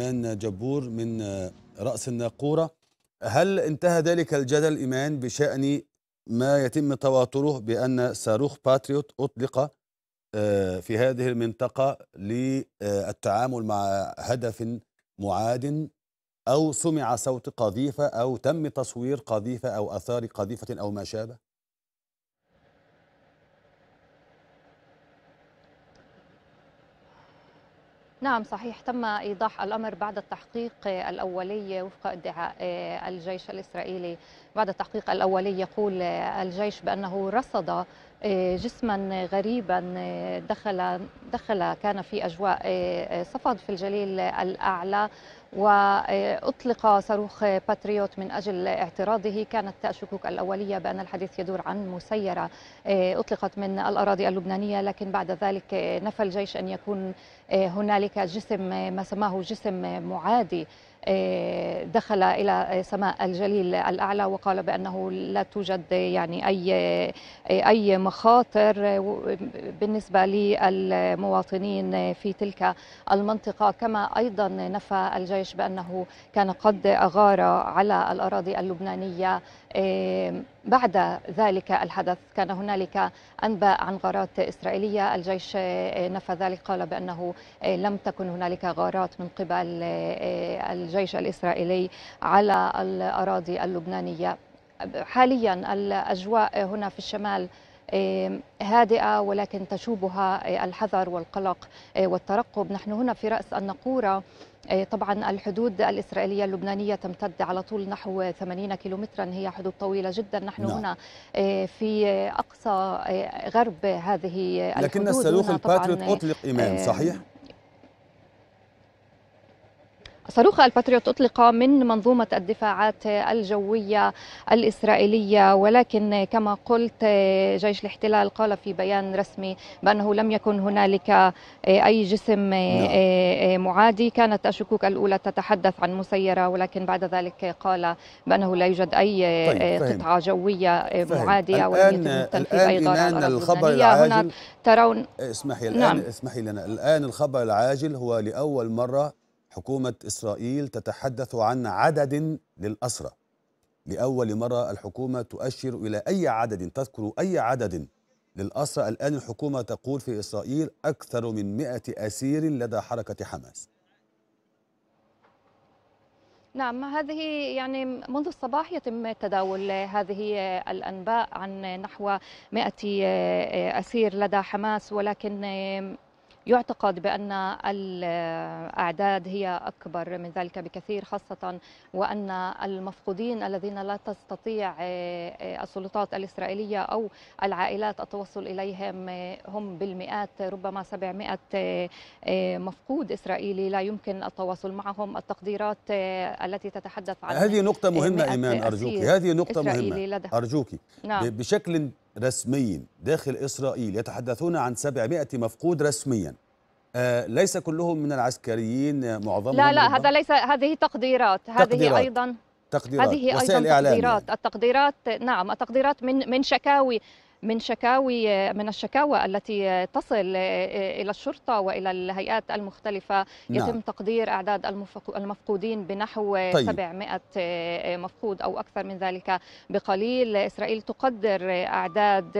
إيمان جبور من رأس الناقورة هل انتهى ذلك الجدل إيمان بشأن ما يتم تواتره بأن صاروخ باتريوت أطلق آه، في هذه المنطقة للتعامل مع هدف معاد أو سمع صوت قذيفة أو تم تصوير قذيفة أو أثار قذيفة أو ما شابه نعم صحيح تم ايضاح الامر بعد التحقيق الاولي وفق ادعاء الجيش الاسرائيلي بعد التحقيق الاولي يقول الجيش بانه رصد إيه، جسما غريبا إيه، دخل دخل كان في اجواء إيه، صفد في الجليل الاعلى واطلق صاروخ باتريوت من اجل اعتراضه كانت الشكوك الاوليه بان الحديث يدور عن مسيره اطلقت من الاراضي اللبنانيه لكن بعد ذلك نفى الجيش ان يكون هنالك جسم ما سماه جسم معادي دخل الى سماء الجليل الاعلى وقال بانه لا توجد يعني اي اي مخاطر بالنسبه للمواطنين في تلك المنطقه كما ايضا نفى الجيش بانه كان قد اغار على الاراضي اللبنانيه إيه، بعد ذلك الحدث كان هنالك انباء عن غارات اسرائيليه الجيش إيه، نفى ذلك قال بانه إيه، لم تكن هنالك غارات من قبل الجيش الجيش الإسرائيلي على الأراضي اللبنانية حاليا الأجواء هنا في الشمال هادئة ولكن تشوبها الحذر والقلق والترقب نحن هنا في رأس النقورة طبعا الحدود الإسرائيلية اللبنانية تمتد على طول نحو 80 كيلومترا هي حدود طويلة جدا نحن نعم. هنا في أقصى غرب هذه الحدود لكن الصاروخ الباتريوت أطلق إمام صحيح؟ صاروخ الباتريوت أطلق من منظومة الدفاعات الجوية الإسرائيلية ولكن كما قلت جيش الاحتلال قال في بيان رسمي بأنه لم يكن هنالك آه، أي جسم آه، نعم. آه، معادي كانت الشكوك الأولى تتحدث عن مسيرة ولكن بعد ذلك قال بأنه لا يوجد أي طيب قطعة جوية معادية ولم يتم تنفيذ أي ضرر الخبر العاجل ترون إيه، اسمحي الآن نعم. اسمحي لنا الآن الخبر العاجل هو لأول مرة حكومة إسرائيل تتحدث عن عدد للأسرى لأول مرة الحكومة تؤشر إلى أي عدد تذكر أي عدد للأسرى الآن الحكومة تقول في إسرائيل أكثر من مئة أسير لدى حركة حماس نعم هذه يعني منذ الصباح يتم تداول هذه الأنباء عن نحو 100 أسير لدى حماس ولكن يعتقد بأن الأعداد هي أكبر من ذلك بكثير خاصة وأن المفقودين الذين لا تستطيع آه، آه، السلطات الإسرائيلية أو العائلات التوصل إليهم آه، هم بالمئات ربما 700 مفقود إسرائيلي لا يمكن التواصل معهم التقديرات التي تتحدث عن هذه نقطة مهمة إيمان أرجوك هذه نقطة مهمة أرجوك نعم. بشكل رسمي داخل إسرائيل يتحدثون عن 700 مفقود رسميا آه ليس كلهم من العسكريين معظمهم لا لا هذا ليس هذه تقديرات هذه تقديرات. أيضا تقديرات هذه أيضا تقديرات إعلامية. التقديرات نعم التقديرات من من شكاوي من شكاوي من الشكاوى التي تصل الى الشرطه والى الهيئات المختلفه يتم نعم. تقدير اعداد المفقودين بنحو طيب. 700 آه، مفقود او اكثر من ذلك بقليل اسرائيل تقدر اعداد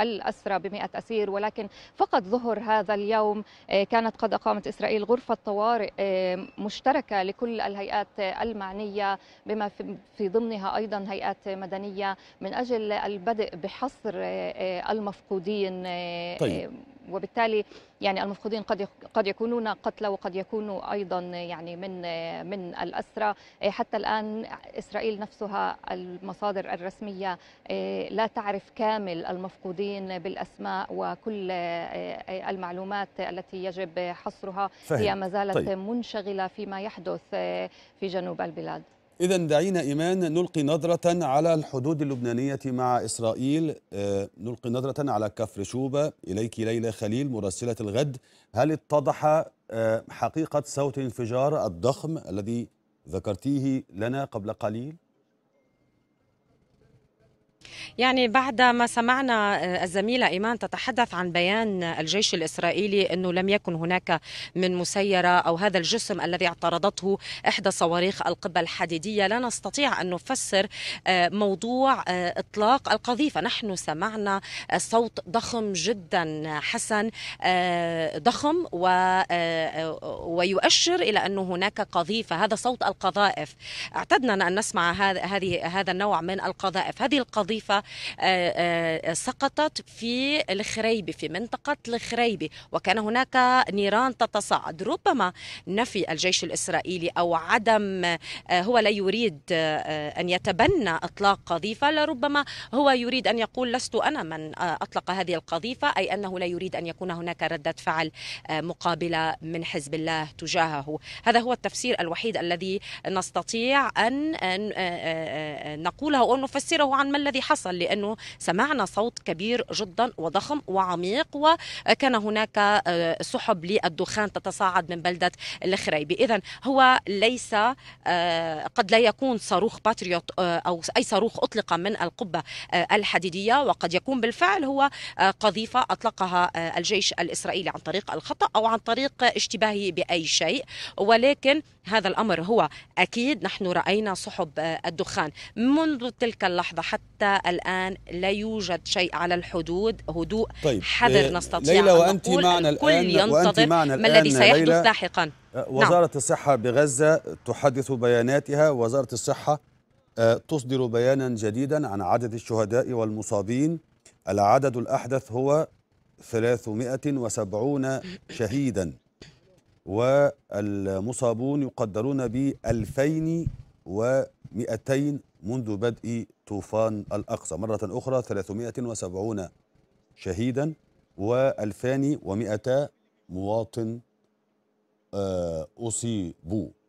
الأسرى بمئة أسير ولكن فقط ظهر هذا اليوم آه، كانت قد أقامت إسرائيل غرفة طوارئ آه، مشتركة لكل الهيئات المعنية بما في ضمنها أيضا هيئات مدنية من أجل البدء بحصر آه، المفقودين طيب. وبالتالي يعني المفقودين قد قد يكونون قتلى وقد يكونوا ايضا يعني من من الاسرى إيه، حتى الان اسرائيل نفسها المصادر الرسميه إيه، لا تعرف كامل المفقودين بالاسماء وكل إيه، المعلومات التي يجب حصرها فهم. هي ما زالت طيب. منشغله فيما يحدث في جنوب البلاد إذا دعينا إيمان نلقي نظرة على الحدود اللبنانية مع إسرائيل آه، نلقي نظرة على كفر شوبة إليك ليلى خليل مراسلة الغد هل اتضح آه، حقيقة صوت انفجار الضخم الذي ذكرتيه لنا قبل قليل؟ يعني بعد ما سمعنا آه، الزميلة إيمان تتحدث عن بيان الجيش الإسرائيلي أنه لم يكن هناك من مسيرة أو هذا الجسم الذي اعترضته إحدى صواريخ القبة الحديدية لا نستطيع أن نفسر آه، موضوع آه، إطلاق القذيفة نحن سمعنا صوت ضخم جدا حسن ضخم ويؤشر إلى أن هناك قذيفة هذا صوت القذائف اعتدنا أن نسمع هذا النوع من القذائف هذه القذيفة الوظيفة آه، آه، سقطت في الخريبة في منطقة الخريبة وكان هناك نيران تتصاعد ربما نفي الجيش الإسرائيلي أو عدم آه، هو لا يريد أن يتبنى إطلاق قذيفة لربما هو يريد أن يقول لست أنا من أطلق هذه القذيفة أي أنه لا يريد أن يكون هناك ردة فعل مقابلة من حزب الله تجاهه هذا هو التفسير الوحيد الذي نستطيع أن نقوله أو نفسره عن ما الذي حصل لأنه سمعنا صوت كبير جدا وضخم وعميق وكان هناك آه، سحب للدخان تتصاعد من بلدة الخريبي إذا هو ليس آه، قد لا يكون صاروخ باتريوت آه، أو أي صاروخ أطلق من القبة الحديدية وقد يكون بالفعل هو قذيفة أطلقها الجيش الإسرائيلي عن طريق الخطأ أو عن طريق اشتباهه بأي شيء ولكن هذا الأمر هو أكيد نحن رأينا سحب الدخان منذ تلك اللحظة حتى الآن لا يوجد شيء على الحدود هدوء طيب حذر آه، نستطيع ليلى وأنت أن معنا الآن ينتظر معنا ما الذي سيحدث لاحقا آه، نعم. وزارة نعم. الصحة بغزة تحدث بياناتها وزارة الصحة آه، تصدر بيانا جديدا عن عدد الشهداء والمصابين العدد الأحدث هو 370 شهيدا والمصابون يقدرون ب 2200 منذ بدء طوفان الأقصى مرة أخرى 370 شهيدا و2200 مواطن آه، أصيبوا